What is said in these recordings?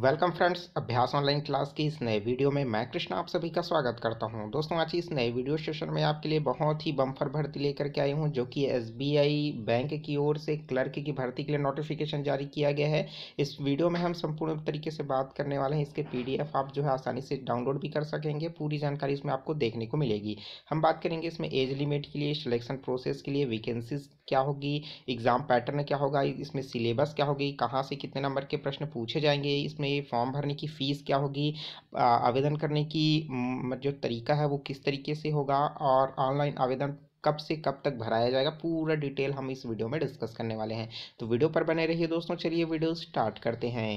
welcome friends Abhyas online class की इस नए वीडियो में मैं कृष्णा आप सभी का स्वागत करता हूं दोस्तों आज इस नए वीडियो सेशन में आपके लिए बहुत ही बम्फर भर्ती लेकर के आई हूं जो कि एसबीआई बैंक की ओर से क्लर्क की भर्ती के लिए नोटिफिकेशन जारी किया गया है इस वीडियो में हम संपूर्ण तरीके से बात करने वाले हैं इसके पी आप जो है आसानी से डाउनलोड भी कर सकेंगे पूरी जानकारी इसमें आपको देखने को मिलेगी हम बात करेंगे इसमें एज लिमिट के लिए सिलेक्शन प्रोसेस के लिए वैकेंसीज क्या होगी एग्ज़ाम पैटर्न क्या होगा इसमें सिलेबस क्या होगी कहाँ से कितने नंबर के प्रश्न पूछे जाएंगे इसमें उसमें फॉर्म भरने की फ़ीस क्या होगी आवेदन करने की जो तरीका है वो किस तरीके से होगा और ऑनलाइन आवेदन कब से कब तक भराया जाएगा पूरा डिटेल हम इस वीडियो में डिस्कस करने वाले हैं तो वीडियो पर बने रहिए दोस्तों चलिए वीडियो स्टार्ट करते हैं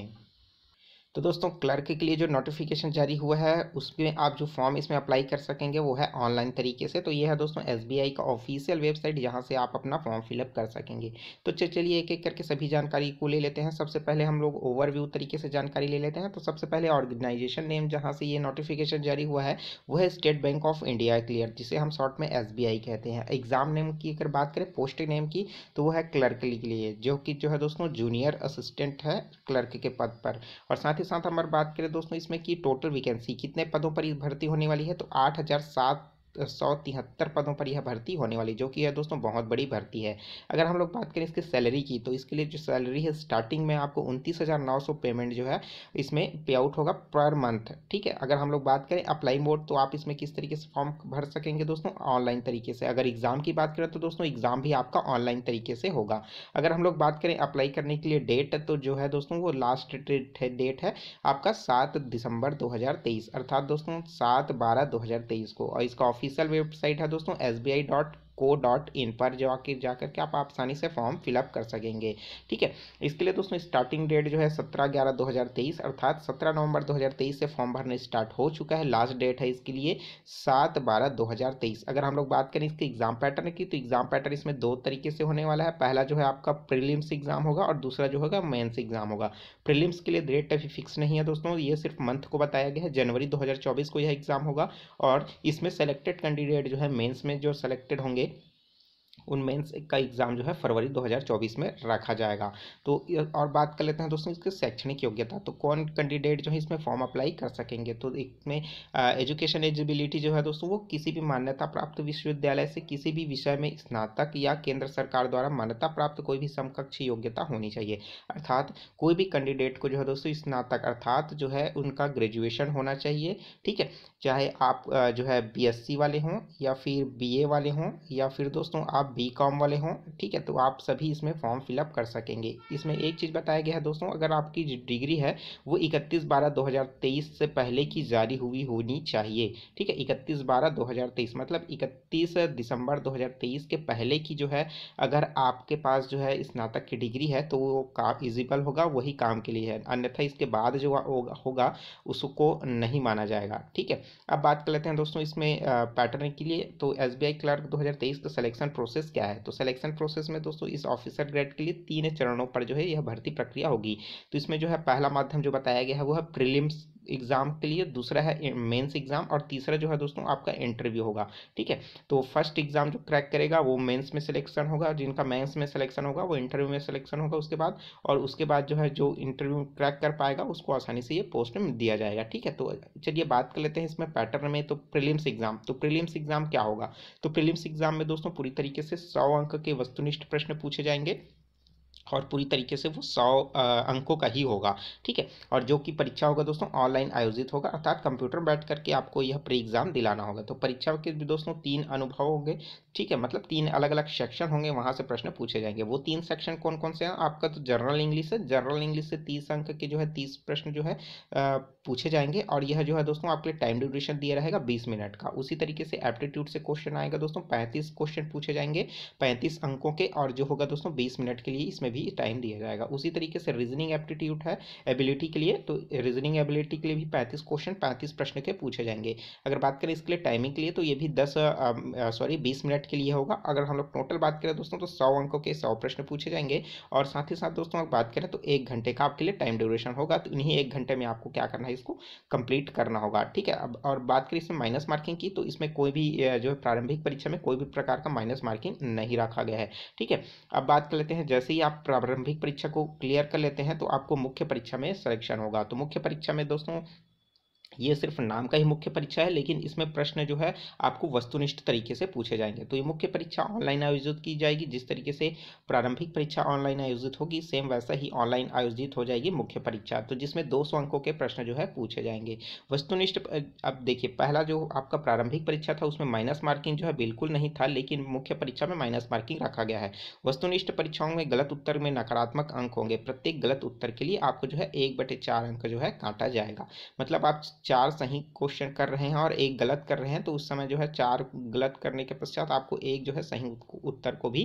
तो दोस्तों क्लर्क के लिए जो नोटिफिकेशन जारी हुआ है उसमें आप जो फॉर्म इसमें अप्लाई कर सकेंगे वो है ऑनलाइन तरीके से तो ये है दोस्तों एसबीआई का ऑफिशियल वेबसाइट जहाँ से आप अपना फॉर्म फिलअप कर सकेंगे तो चलिए एक एक करके सभी जानकारी को ले लेते हैं सबसे पहले हम लोग ओवरव्यू तरीके से जानकारी ले लेते हैं तो सबसे पहले ऑर्गेनाइजेशन नेम जहाँ से ये नोटिफिकेशन जारी हुआ है वो है State Bank of India clear जिसे हम शॉर्ट में एस कहते हैं एग्जाम नेम की अगर बात करें पोस्ट नेम की तो वो है क्लर्क के लिए जो कि जो है दोस्तों जूनियर असिस्टेंट है क्लर्क के पद पर और साथ ही साथ हमारे बात करें दोस्तों इसमें कि टोटल वैकेंसी कितने पदों पर भर्ती होने वाली है तो आठ हज़ार सात सौ तिहत्तर पदों पर यह भर्ती होने वाली जो कि है दोस्तों बहुत बड़ी भर्ती है अगर हम लोग बात करें इसकी सैलरी की तो इसके लिए जो सैलरी है स्टार्टिंग में आपको उनतीस हज़ार नौ सौ पेमेंट जो है इसमें पे आउट होगा पर मंथ ठीक है अगर हम लोग बात करें अप्लाई मोड तो आप इसमें किस तरीके से फॉर्म भर सकेंगे दोस्तों ऑनलाइन तरीके से अगर एग्ज़ाम की बात करें तो दोस्तों एग्ज़ाम भी आपका ऑनलाइन तरीके से होगा अगर हम लोग बात करें अप्लाई करने के लिए डेट तो जो है दोस्तों वो लास्ट डेट है डेट है आपका सात दिसंबर दो अर्थात दोस्तों सात बारह दो को और इसका ऑफिस ऑफिशियल वेबसाइट है दोस्तों S B I dot co dot in पर जवा आके जा करके आप आसानी से फॉर्म फिलअप कर सकेंगे ठीक है इसके लिए दोस्तों स्टार्टिंग डेट जो है सत्रह ग्यारह दो हज़ार तेईस अर्थात सत्रह नवंबर दो हज़ार तेईस से फॉर्म भरना स्टार्ट हो चुका है लास्ट डेट है इसके लिए सात बारह दो हज़ार तेईस अगर हम लोग बात करें इसके एग्ज़ाम पैटर्न की तो एग्ज़ाम पैटर्न इसमें दो तरीके से होने वाला है पहला जो है आपका प्रिलिम्स एग्ज़ाम होगा और दूसरा जो होगा मेन्स एग्ज़ाम होगा प्रिलिम्स के लिए डेट अभी फिक्स नहीं है दोस्तों ये सिर्फ मंथ को बताया गया है जनवरी चौबीस को यह एग्ज़ाम होगा और इसमें सेलेक्टेड कैंडिडेट जो है मेन्स में जो सेलेक्टेड होंगे उन मेंस का एग्ज़ाम जो है फरवरी 2024 में रखा जाएगा तो और बात कर लेते हैं दोस्तों इसके शैक्षणिक योग्यता तो कौन कैंडिडेट जो है इसमें फॉर्म अप्लाई कर सकेंगे तो इसमें एजुकेशन एलिजिबिलिटी जो है दोस्तों वो किसी भी मान्यता प्राप्त विश्वविद्यालय से किसी भी विषय में स्नातक या केंद्र सरकार द्वारा मान्यता प्राप्त कोई भी समकक्ष योग्यता होनी चाहिए अर्थात कोई भी कैंडिडेट को जो है दोस्तों स्नातक अर्थात जो है उनका ग्रेजुएशन होना चाहिए ठीक है चाहे आप जो है बीएससी वाले हों या फिर बीए वाले हों या फिर दोस्तों आप बीकॉम वाले हों ठीक है तो आप सभी इसमें फॉर्म फिलअप कर सकेंगे इसमें एक चीज़ बताया गया है दोस्तों अगर आपकी डिग्री है वो इकतीस बारह दो हज़ार तेईस से पहले की जारी हुई होनी चाहिए ठीक है इकतीस बारह दो हज़ार तेईस मतलब इकतीस दिसंबर दो हज़ार तेईस के पहले की जो है अगर आपके पास जो है स्नातक की डिग्री है तो वो का इजिबल होगा वही काम के लिए है अन्यथा इसके बाद जो होगा उसको नहीं माना जाएगा ठीक है अब बात कर लेते हैं दोस्तों इसमें पैटर्न के लिए तो एस बी आई क्लर्क दो हज़ार तेईस का सिलेक्शन प्रोसेस क्या है तो सिलेक्शन प्रोसेस में दोस्तों इस ऑफिसर ग्रेड के लिए तीन चरणों पर जो है यह भर्ती प्रक्रिया होगी तो इसमें जो है पहला माध्यम जो बताया गया है वो है प्रिलिम्स एग्ज़ाम के लिए दूसरा है मेंस एग्ज़ाम और तीसरा जो है दोस्तों आपका इंटरव्यू होगा ठीक है तो फर्स्ट एग्ज़ाम जो क्रैक करेगा वो मेंस में सिलेक्शन होगा जिनका मेंस में सिलेक्शन होगा वो इंटरव्यू में सिलेक्शन होगा उसके बाद और उसके बाद जो है जो इंटरव्यू क्रैक कर पाएगा उसको आसानी से ये पोस्ट में दिया जाएगा ठीक है तो चलिए बात कर लेते हैं इसमें पैटर्न में तो प्रिलिम्स एग्ज़ाम तो प्रिलिम्स एग्ज़ाम क्या होगा तो प्रिलिम्स एग्ज़ाम में दोस्तों पूरी तरीके से सौ अंक के वस्तुनिष्ठ प्रश्न पूछे जाएंगे और पूरी तरीके से वो सौ अंकों का ही होगा ठीक है और जो कि परीक्षा होगा दोस्तों ऑनलाइन आयोजित होगा अर्थात कंप्यूटर बैठ करके आपको यह प्री एग्ज़ाम दिलाना होगा तो परीक्षा के भी दोस्तों तीन अनुभव होंगे ठीक है मतलब तीन अलग अलग सेक्शन होंगे वहाँ से प्रश्न पूछे जाएंगे वो तीन सेक्शन कौन कौन से हैं आपका तो जनरल इंग्लिश है जनरल इंग्लिश से तीस अंक के जो है तीस प्रश्न जो है पूछे जाएंगे और यह जो है दोस्तों आपके लिए टाइम ड्यूरेशन दिया रहेगा बीस मिनट का उसी तरीके से एप्टीट्यूड से क्वेश्चन आएगा दोस्तों पैंतीस क्वेश्चन पूछे जाएंगे पैंतीस अंकों के और जो होगा दोस्तों बीस मिनट के लिए इसमें भी टाइम दिया जाएगा उसी तरीके से रीजनिंग एप्टीट्यूड है एबिलिटी के लिए तो रीजनिंग एबिलिटी के लिए भी पैंतीस क्वेश्चन पैंतीस प्रश्न के पूछे जाएंगे अगर बात करें इसके लिए टाइमिंग के लिए तो ये भी दस सॉरी बीस मिनट के लिए होगा अगर हम लोग टोटल बात करें दोस्तों तो सौ अंकों के सौ प्रश्न पूछे जाएंगे और साथ ही साथ दोस्तों अगर बात करें तो एक घंटे का आपके लिए टाइम ड्यूरेशन होगा तो इन्हीं एक घंटे में आपको क्या करना है इसको कंप्लीट करना होगा ठीक है अब और बात करें इसमें माइनस मार्किंग की तो इसमें कोई भी जो है प्रारंभिक परीक्षा में कोई भी प्रकार का माइनस मार्किंग नहीं रखा गया है ठीक है अब बात कर लेते हैं जैसे ही आप प्रारंभिक परीक्षा को क्लियर कर लेते हैं तो आपको मुख्य परीक्षा में सिलेक्शन होगा तो मुख्य परीक्षा में दोस्तों ये सिर्फ नाम का ही मुख्य परीक्षा है लेकिन इसमें प्रश्न जो है आपको वस्तुनिष्ठ तरीके से पूछे जाएंगे तो ये मुख्य परीक्षा ऑनलाइन आयोजित की जाएगी जिस तरीके से प्रारंभिक परीक्षा ऑनलाइन आयोजित होगी सेम वैसा ही ऑनलाइन आयोजित हो जाएगी मुख्य परीक्षा तो जिसमें दो सौ अंकों के प्रश्न जो है पूछे जाएंगे वस्तुनिष्ठ अब देखिए पहला जो आपका प्रारंभिक परीक्षा था उसमें माइनस मार्किंग जो है बिल्कुल नहीं था लेकिन मुख्य परीक्षा में माइनस मार्किंग रखा गया है वस्तुनिष्ठ परीक्षाओं में गलत उत्तर में नकारात्मक अंक होंगे प्रत्येक गलत उत्तर के लिए आपको जो है एक बटे चार अंक जो है काटा जाएगा मतलब आप चार सही क्वेश्चन कर रहे हैं और एक गलत कर रहे हैं तो उस समय जो है चार गलत करने के पश्चात आपको एक जो है सही उत्तर को भी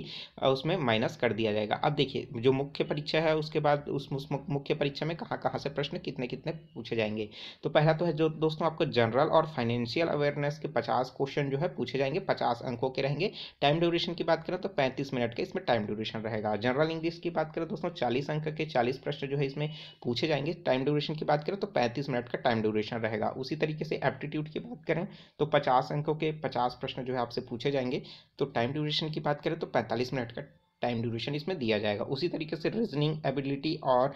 उसमें माइनस कर दिया जाएगा अब देखिए जो मुख्य परीक्षा है उसके बाद उस मुख्य परीक्षा में कहाँ कहाँ से प्रश्न कितने कितने पूछे जाएंगे तो पहला तो है जो दोस्तों आपको जनरल और फाइनेंशियल अवेयरनेस के पचास क्वेश्चन जो है पूछे जाएंगे पचास अंकों के रहेंगे टाइम ड्यूरेशन की बात करें तो पैंतीस मिनट का इसमें टाइम ड्यूरेशन रहेगा जनरल इंग्लिश की बात करें दोस्तों चालीस अंक के चालीस प्रश्न जो है इसमें पूछे जाएंगे टाइम ड्यूरेशन की बात करें तो पैंतीस मिनट का टाइम ड्यूरेशन रहेगा रहेगा उसी तरीके से एप्टीट्यूड की बात करें तो पचास अंकों के पचास प्रश्न जो है आपसे पूछे जाएंगे तो टाइम ड्यूरेशन की बात करें तो पैंतालीस मिनट का टाइम ड्यूरेशन इसमें दिया जाएगा उसी तरीके से रीजनिंग एबिलिटी और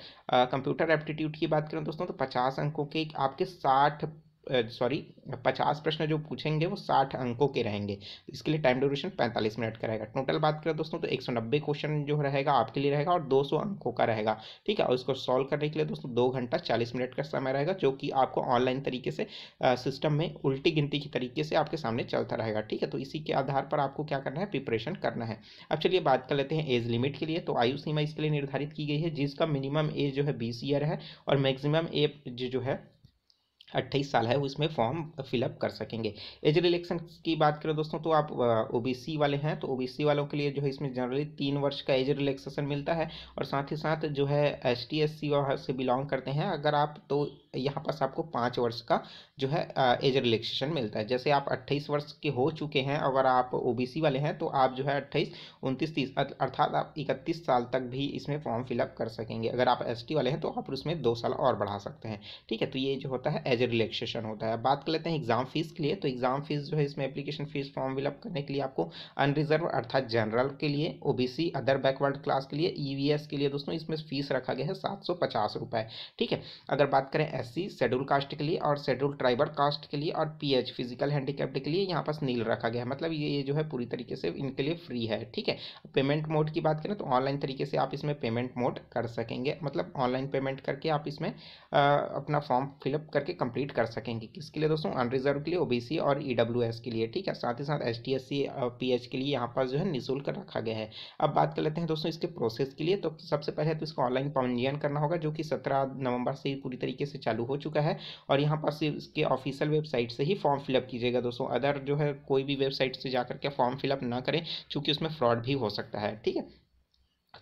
कंप्यूटर एप्टीट्यूड की बात करें दोस्तों तो पचास अंकों के आपके साठ सॉरी पचास प्रश्न जो पूछेंगे वो साठ अंकों के रहेंगे इसके लिए टाइम ड्यूरेशन पैंतालीस मिनट का रहेगा टोटल बात करें दोस्तों तो एक सौ नब्बे क्वेश्चन जो रहेगा आपके लिए रहेगा और दो सौ अंकों का रहेगा ठीक है और इसको सॉल्व करने के लिए दोस्तों दो घंटा चालीस मिनट का समय रहेगा जो कि आपको ऑनलाइन तरीके से सिस्टम में उल्टी गिनती के तरीके से आपके सामने चलता रहेगा ठीक है तो इसी के आधार पर आपको क्या करना है प्रिपरेशन करना है अब चलिए बात कर लेते हैं एज लिमिट के लिए तो आयु सीमा इसके लिए निर्धारित की गई है जिसका मिनिमम एज जो है बीस ईयर है और मैक्सिमम एज जो है अट्ठाईस साल है उसमें फॉर्म फिलअप कर सकेंगे एज रिलेक्शन की बात करें दोस्तों तो आप ओबीसी वाले हैं तो ओबीसी वालों के लिए जो है इसमें जनरली तीन वर्ष का एज रिलेक्सेशन मिलता है और साथ ही साथ जो है एस टी एस सी से बिलोंग करते हैं अगर आप तो यहाँ पास आपको पाँच वर्ष का जो है एज रिलेक्सेशन मिलता है जैसे आप अट्ठाईस वर्ष के हो चुके हैं अगर आप ओ वाले हैं तो आप जो है अट्ठाईस उनतीस तीस अर्थात आप इकतीस साल तक भी इसमें फॉर्म फिलअप कर सकेंगे अगर आप एस वाले हैं तो आप उसमें दो साल और बढ़ा सकते हैं ठीक है तो ये जो होता है एज ए रिलैक्सेशन होता है बात कर लेते हैं एग्जाम फीस के लिए तो एग्जाम फीस जो है इसमें एप्लीकेशन फीस फॉर्म फिलअप करने के लिए आपको अनरिजर्व अर्थात जनरल के लिए ओ अदर बैकवर्ड क्लास के लिए ई e के लिए दोस्तों इसमें फीस रखा गया है सात सौ ठीक है अगर बात करें एस सी शेड्यूल कास्ट के लिए और शेड्यूल ट्राइबल कास्ट के लिए और पी फिजिकल हैंडीकैप के लिए यहाँ पास नील रखा गया है मतलब ये जो है पूरी तरीके से इनके लिए फ्री है ठीक है पेमेंट मोड की बात करें तो ऑनलाइन तरीके से आप इसमें पेमेंट मोड कर सकेंगे मतलब ऑनलाइन पेमेंट करके आप इसमें आ, अपना फॉर्म फिलअप करके कंप्लीट कर सकेंगे किसके लिए दोस्तों अनरिजर्व के लिए ओबीसी और ईडब्ल्यूएस e के लिए ठीक है साथ ही साथ S T S C PH के लिए यहाँ पर जो है निःशुल्क रखा गया है अब बात कर लेते हैं दोस्तों इसके प्रोसेस के लिए तो सबसे पहले तो इसको ऑनलाइन पंजीयन करना होगा जो कि सत्रह नवंबर से ही पूरी तरीके से चालू हो चुका है और यहाँ पर सिर्फ इसके ऑफिशियल वेबसाइट से ही फॉर्म फिलअप कीजिएगा दोस्तों अदर जो है कोई भी वेबसाइट से जाकर के फॉर्म फिलअप ना करें चूंकि उसमें फ्रॉड भी हो सकता है ठीक है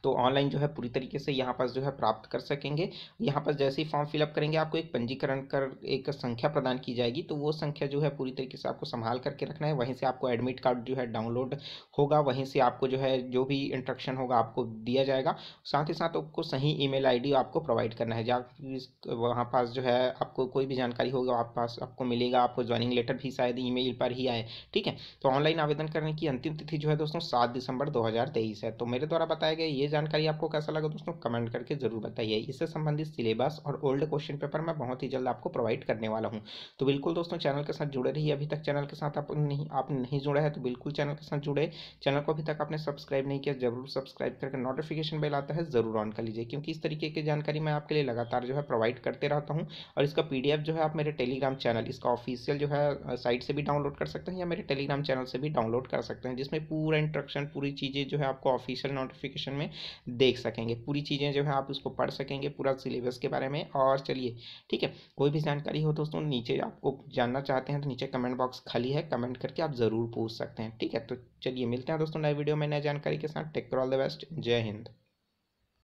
तो ऑनलाइन जो है पूरी तरीके से यहाँ पास जो है प्राप्त कर सकेंगे यहाँ पास जैसे ही फॉर्म फिलअप करेंगे आपको एक पंजीकरण कर एक संख्या प्रदान की जाएगी तो वो संख्या जो है पूरी तरीके से आपको संभाल करके रखना है वहीं से आपको एडमिट कार्ड जो है डाउनलोड होगा वहीं से आपको जो है जो भी इंट्रक्शन होगा आपको दिया जाएगा साथ ही साथ आपको सही ई मेल आपको प्रोवाइड करना है जहाँ वहाँ पास जो है आपको कोई भी जानकारी होगा आप पास आपको मिलेगा आपको ज्वाइनिंग लेटर भी शायद ई पर ही आए ठीक है तो ऑनलाइन आवेदन करने की अंतिम तिथि जो है दोस्तों सात दिसंबर दो है तो मेरे द्वारा बताया गया ये जानकारी आपको कैसा लगा दोस्तों कमेंट करके जरूर बताइए इससे संबंधित सिलेबस और ओल्ड क्वेश्चन पेपर मैं बहुत ही जल्द आपको प्रोवाइड करने वाला हूँ तो बिल्कुल दोस्तों चैनल के साथ जुड़े रहिए अभी तक चैनल के साथ आप नहीं आप नहीं जुड़े हैं तो बिल्कुल चैनल के साथ जुड़े चैनल को अभी तक आपने सब्सक्राइब नहीं किया जरूर सब्सक्राइब करके नोटिफिकेशन बेल आता है जरूर ऑन कर लीजिए क्योंकि इस तरीके की जानकारी मैं आपके लिए लगातार जो है प्रोवाइड करते रहता हूँ और इसका पी जो है आप मेरे टेलीग्राम चैनल इसका ऑफिशियल जो है साइट से भी डाउनलोड कर सकते हैं या मेरे टेलीग्राम चैनल से भी डाउनलोड कर सकते हैं जिसमें पूरा इंट्रक्शन पूरी चीज़ें जो है आपको ऑफिशियल नोटिफिकेशन में देख सकेंगे पूरी चीज़ें जो है आप उसको पढ़ सकेंगे पूरा सिलेबस के बारे में और चलिए ठीक है कोई भी जानकारी हो दोस्तों नीचे आपको जानना चाहते हैं तो नीचे कमेंट बॉक्स खाली है कमेंट करके आप ज़रूर पूछ सकते हैं ठीक है तो चलिए मिलते हैं दोस्तों नए वीडियो में नए जानकारी के साथ टेक ऑल द बेस्ट जय हिंद